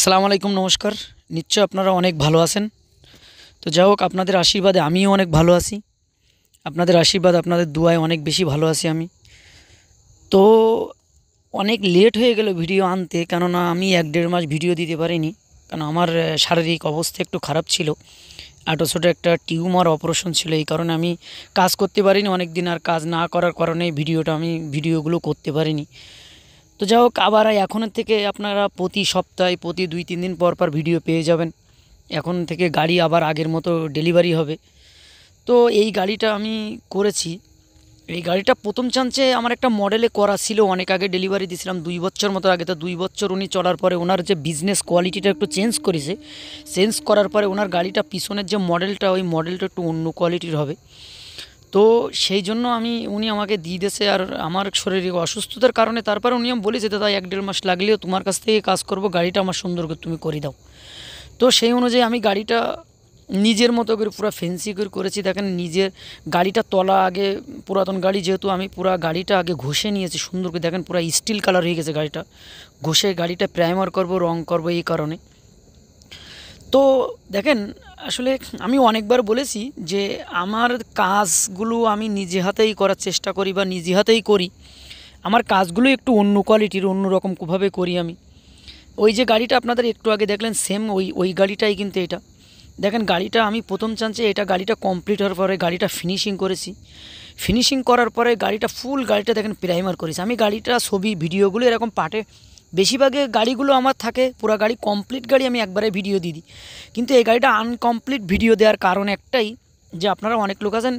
সালাম আলাইকুম নমস্কার নিশ্চয় আপনারা অনেক ভালো আছেন তো যাই হোক আপনাদের আশীর্বাদে আমিও অনেক ভালো আছি আপনাদের আশীর্বাদ আপনাদের দুয়ায় অনেক বেশি ভালো আছি আমি তো অনেক লেট হয়ে গেল ভিডিও আনতে কেননা আমি এক দেড় মাস ভিডিও দিতে পারিনি কারণ আমার শারীরিক অবস্থা একটু খারাপ ছিল আটো ছোটো একটা টিউমার অপারেশন ছিল এই কারণে আমি কাজ করতে পারিনি অনেক দিন আর কাজ না করার কারণে ভিডিওটা আমি ভিডিওগুলো করতে পারিনি তো যাই হোক আবার এখনের থেকে আপনারা প্রতি সপ্তাহে প্রতি দুই তিন দিন পর পর ভিডিও পেয়ে যাবেন এখন থেকে গাড়ি আবার আগের মতো ডেলিভারি হবে তো এই গাড়িটা আমি করেছি এই গাড়িটা প্রথম চান্সে আমার একটা মডেলে করা ছিল অনেক আগে ডেলিভারি দিয়েছিলাম দুই বছর মতো আগে তো দুই বছর উনি চলার পরে ওনার যে বিজনেস কোয়ালিটিটা একটু চেঞ্জ করেছে চেঞ্জ করার পরে ওনার গাড়িটা পিছনের যে মডেলটা ওই মডেলটা একটু অন্য কোয়ালিটির হবে তো সেই জন্য আমি উনি আমাকে দিয়ে দিয়েছে আর আমার শরীরে অসুস্থতার কারণে তারপর উনি আমি বলেছে দাদা এক দেড় মাস লাগলেও তোমার কাছ থেকে কাজ করব গাড়িটা আমার সুন্দর করে তুমি করে দাও তো সেই অনুযায়ী আমি গাড়িটা নিজের মতো করে পুরো ফেন্সি করে করেছি দেখেন নিজের গাড়িটা তলা আগে পুরাতন গাড়ি যেহেতু আমি পুরো গাড়িটা আগে ঘষে নিয়েছি সুন্দর করে দেখেন পুরো স্টিল কালার হয়ে গেছে গাড়িটা ঘষে গাড়িটা প্রাইমার করব রং করব এই কারণে তো দেখেন আসলে আমি অনেকবার বলেছি যে আমার কাজগুলো আমি নিজে হাতেই করার চেষ্টা করি বা নিজে হাতেই করি আমার কাজগুলো একটু অন্য কোয়ালিটির অন্য রকমভাবে করি আমি ওই যে গাড়িটা আপনাদের একটু আগে দেখলেন সেম ওই ওই গাড়িটাই কিন্তু এটা দেখেন গাড়িটা আমি প্রথম চান্সে এটা গাড়িটা কমপ্লিট হওয়ার পরে গাড়িটা ফিনিশিং করেছি ফিনিশিং করার পরে গাড়িটা ফুল গাড়িটা দেখেন প্রাইমার করেছি আমি গাড়িটা ছবি ভিডিওগুলো এরকম পার্টে বেশিরভাগে গাড়িগুলো আমার থাকে পুরো গাড়ি কমপ্লিট গাড়ি আমি একবারে ভিডিও দিয়ে দিই কিন্তু এই গাড়িটা আনকমপ্লিট ভিডিও দেওয়ার কারণ একটাই যে আপনারা অনেক লোক আছেন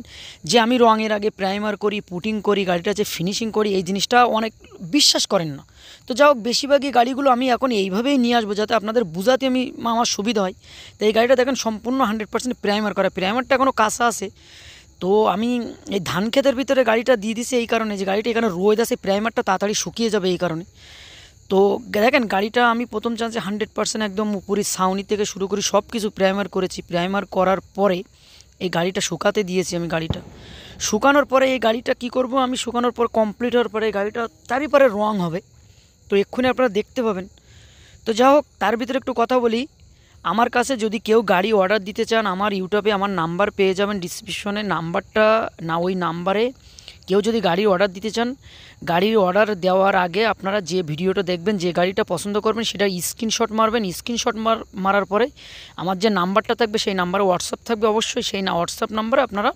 যে আমি রঙের আগে প্রাইমার করি পুটিং করি গাড়িটা যে ফিনিশিং করি এই জিনিসটা অনেক বিশ্বাস করেন না তো যাই হোক বেশিরভাগই গাড়িগুলো আমি এখন এইভাবেই নিয়ে আসবো যাতে আপনাদের বোঝাতে আমি আমার সুবিধা হয় তো এই গাড়িটা দেখেন সম্পূর্ণ হান্ড্রেড পার্সেন্ট প্রাইমার করা প্রাইমারটা এখনও কাঁচা আছে তো আমি এই ধান ক্ষেতের ভিতরে গাড়িটা দিয়ে দিছি এই কারণে যে গাড়িটা এখানে রোয়েদ আছে প্রাইমারটা তাড়াতাড়ি শুকিয়ে যাবে এই কারণে তো দেখেন গাড়িটা আমি প্রথম চান্সে হান্ড্রেড পার্সেন্ট একদম উপরি সাউনি থেকে শুরু করি সব কিছু প্রাইমার করেছি প্রাইমার করার পরে এই গাড়িটা শুকাতে দিয়েছি আমি গাড়িটা শুকানোর পরে এই গাড়িটা কি করব আমি শুকানোর পর কমপ্লিট হওয়ার পরে এই গাড়িটা তারই পরে রং হবে তো এক্ষুনি আপনারা দেখতে পাবেন তো যা হোক তার ভিতরে একটু কথা বলি আমার কাছে যদি কেউ গাড়ি অর্ডার দিতে চান আমার ইউটিউবে আমার নাম্বার পেয়ে যাবেন ডিসক্রিপশনে নাম্বারটা না ওই নাম্বারে কেউ যদি গাড়ির অর্ডার দিতে চান গাড়ির অর্ডার দেওয়ার আগে আপনারা যে ভিডিওটা দেখবেন যে গাড়িটা পছন্দ করবেন সেটা স্ক্রিনশট মারবেন স্ক্রিনশট মারার পরে আমার যে নাম্বারটা থাকবে সেই নাম্বারে হোয়াটসঅ্যাপ থাকবে অবশ্যই সেই না হোয়াটসঅ্যাপ নাম্বারে আপনারা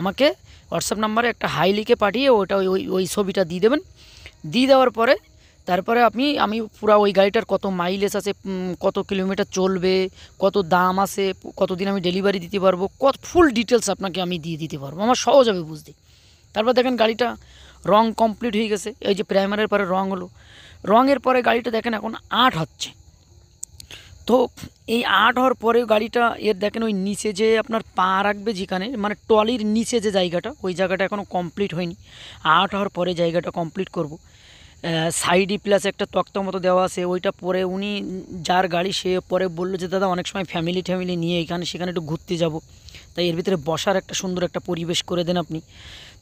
আমাকে হোয়াটসঅ্যাপ নাম্বারে একটা হাই লিখে পাঠিয়ে ওটা ওই ওই ছবিটা দিয়ে দেবেন দিয়ে দেওয়ার পরে তারপরে আপনি আমি পুরো ওই গাড়িটার কত মাইলেজ আছে কত কিলোমিটার চলবে কত দাম আছে কতদিন আমি ডেলিভারি দিতে পারবো কত ফুল ডিটেলস আপনাকে আমি দিয়ে দিতে পারবো আমার সহজ হবে বুঝতে তারপর দেখেন গাড়িটা রং কমপ্লিট হয়ে গেছে এই যে প্রাইমারের পরে রং হলো রঙের পরে গাড়িটা দেখেন এখন আট হচ্ছে তো এই আট হওয়ার পরে গাড়িটা এর দেখেন ওই নিচে যে আপনার পা রাখবে যেখানে মানে টলির নিচে যে জায়গাটা ওই জায়গাটা এখনও কমপ্লিট হয়নি আট হওয়ার পরে জায়গাটা কমপ্লিট করব। সাইডি প্লাস একটা তক্তা মতো দেওয়া আছে ওইটা পরে উনি যার গাড়ি সে পরে বললো যে দাদা অনেক সময় ফ্যামিলি ট্যামিলি নিয়ে এখানে সেখানে একটু ঘুরতে যাব তাই এর ভিতরে বসার একটা সুন্দর একটা পরিবেশ করে দেন আপনি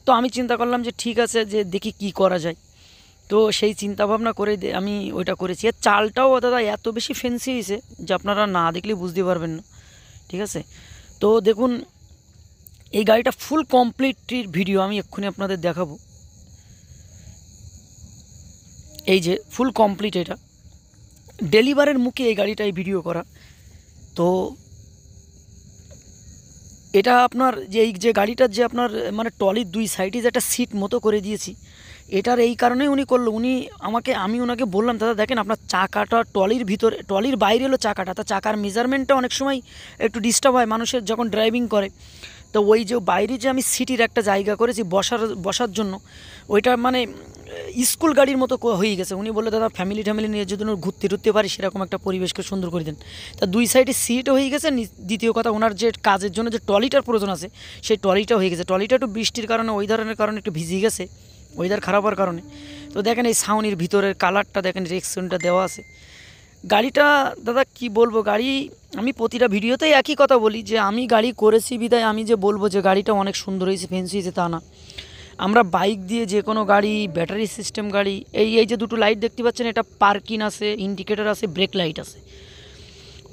তো আমি চিন্তা করলাম যে ঠিক আছে যে দেখি কি করা যায় তো সেই চিন্তাভাবনা করে আমি ওইটা করেছি আর চালটাও দাদা এত বেশি ফেন্সি হয়েছে যে আপনারা না দেখলে বুঝতে পারবেন না ঠিক আছে তো দেখুন এই গাড়িটা ফুল কমপ্লিটির ভিডিও আমি এক্ষুনি আপনাদের দেখাবো এই যে ফুল কমপ্লিট এটা ডেলিভারের মুখে এই গাড়িটাই ভিডিও করা তো এটা আপনার যে এই যে গাড়িটার যে আপনার মানে টলির দুই সাইডে যে একটা সিট মতো করে দিয়েছি এটার এই কারণেই উনি করলো উনি আমাকে আমি ওনাকে বললাম দাদা দেখেন আপনার চাকাটা টলির ভিতরে টলির বাইরে এলো চাকাটা তা চাকার মেজারমেন্টটা অনেক সময় একটু ডিস্টার্ব হয় মানুষের যখন ড্রাইভিং করে তো ওই যে বাইরে যে আমি সিটির একটা জায়গা করেছি বসার বসার জন্য ওইটা মানে স্কুল গাড়ির মতো হয়ে গেছে উনি বললো দাদা ফ্যামিলি ট্যামিলি নিয়ে যদি ঘুরতে টুরতে পারি সেরকম একটা পরিবেশকে সুন্দর করে দেন তা দুই সাইডে সিট হয়ে গেছে দ্বিতীয় কথা ওনার যে কাজের জন্য যে টলিটার প্রয়োজন আছে সেই টলিটা হয়ে গেছে টলিটা একটু বৃষ্টির কারণে ওই ধরনের কারণে একটু ভিজে গেছে ওয়েদার খারাপ হওয়ার কারণে তো দেখেন এই সাউনির ভিতরের কালারটা দেখেন রেকশনটা দেওয়া আছে গাড়িটা দাদা কি বলবো গাড়ি আমি প্রতিটা ভিডিওতেই একই কথা বলি যে আমি গাড়ি করেছি বিদায় আমি যে বলবো যে গাড়িটা অনেক সুন্দর হয়েছে ফেন্সি হয়েছে তা না আমরা বাইক দিয়ে যে কোনো গাড়ি ব্যাটারি সিস্টেম গাড়ি এই এই যে দুটো লাইট দেখতে পাচ্ছেন এটা পার্কিং আছে ইন্ডিকেটার আছে ব্রেক লাইট আছে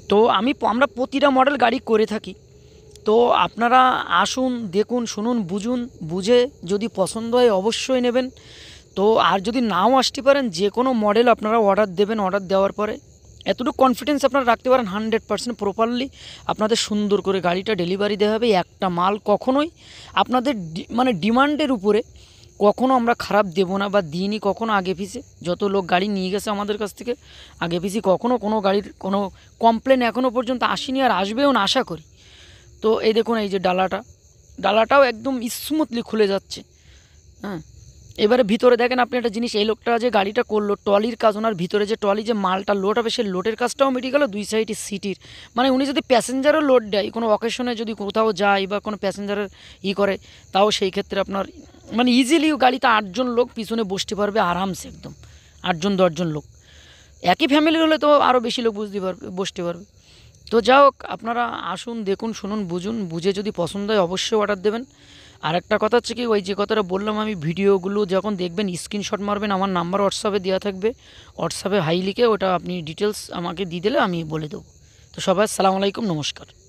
তো আমি আমরা প্রতিটা মডেল গাড়ি করে থাকি তো আপনারা আসুন দেখুন শুনুন বুঝুন বুঝে যদি পছন্দ হয় অবশ্যই নেবেন তো আর যদি নাও আসতে পারেন যে কোনো মডেল আপনারা অর্ডার দেবেন অর্ডার দেওয়ার পরে এতটুকু কনফিডেন্স আপনারা রাখতে পারেন হান্ড্রেড পার্সেন্ট প্রপারলি আপনাদের সুন্দর করে গাড়িটা ডেলিভারি দেওয়া হবে একটা মাল কখনোই আপনাদের মানে ডিমান্ডের উপরে কখনো আমরা খারাপ দেব না বা দিইনি কখনো আগে পিছে যত লোক গাড়ি নিয়ে গেছে আমাদের কাছ থেকে আগে পিছে কখনো কোনো গাড়ির কোনো কমপ্লেন এখনও পর্যন্ত আসেনি আর আসবেও না আশা করি তো এই দেখুন এই যে ডালাটা ডালাটাও একদম স্মুথলি খুলে যাচ্ছে হ্যাঁ এবারে ভিতরে দেখেন আপনি একটা জিনিস এই লোকটা যে গাড়িটা করলো টলির কাজ ওনার ভিতরে যে টলি যে মালটা লোড হবে সেই লোডের কাজটাও মিটে গেল দুই সাইডে সিটির মানে উনি যদি প্যাসেঞ্জারও লোড দেয় কোনো অকেশনে যদি কোথাও যায় বা কোনো প্যাসেঞ্জারের ই করে তাও সেই ক্ষেত্রে আপনার মানে ইজিলি গাড়িতে আটজন লোক পিছনে বসতে পারবে আরামসে একদম আটজন দশজন লোক একই ফ্যামিলির হলে তো আরও বেশি লোক বুঝতে পারবে বসতে পারবে তো যা হোক আপনারা আসুন দেখুন শুনুন বুঝুন বুঝে যদি পছন্দ হয় অবশ্যই অর্ডার দেবেন আর একটা কথা হচ্ছে কি ওই যে কথাটা বললাম আমি ভিডিওগুলো যখন দেখবেন স্ক্রিনশট মারবেন আমার নাম্বার হোয়াটসঅ্যাপে দেওয়া থাকবে হোয়াটসঅ্যাপে হাই লিখে ওটা আপনি ডিটেলস আমাকে দিয়ে দিলে আমি বলে দেবো তো সবাই সালাম আলাইকুম নমস্কার